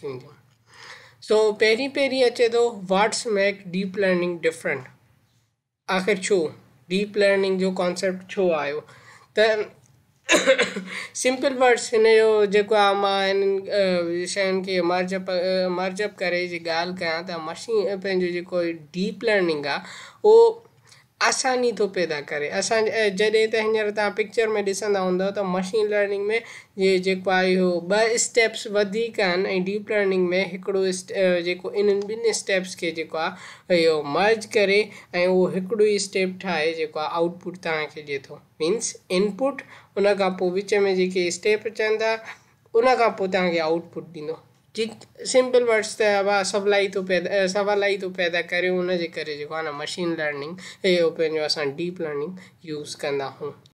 सो So peri peri अचे तो what's make deep learning different आख़िर छो डीप लर्निंग जो कॉन्सेप्ट छो आयो त सिंपल वर्ड्स इन जो इन आहे मां हिननि शयुनि खे मर्जअप मशीन जो डीप लर्निंग आ आसानी तो पैदा करे असां जॾहिं त हींअर तव्हां पिक्चर में ॾिसंदा हूंदव तो मशीन लर्निंग में ये जेको आहे इहो स्टेप्स डीप लर्निंग में हिकिड़ो जेको इन्हनि ॿिनि स्टेप्स के जेको आहे मर्ज करे वो उहो हिकिड़ो स्टेप ठाहे जेको आउटपुट तव्हांखे ॾिए थो मीन्स इनपुट उन खां विच में जी स्टेप अचनि था उन खां पोइ आउटपुट ॾींदो ठीकु सिम्पल वर्ड्स अब सवलाई तो पैदा सवलाई थो पैदा करे उनजे करे जेको आहे न मशीन लर्निंग पंहिंजो असां डीप लर्निंग यूज़ कंदा आहियूं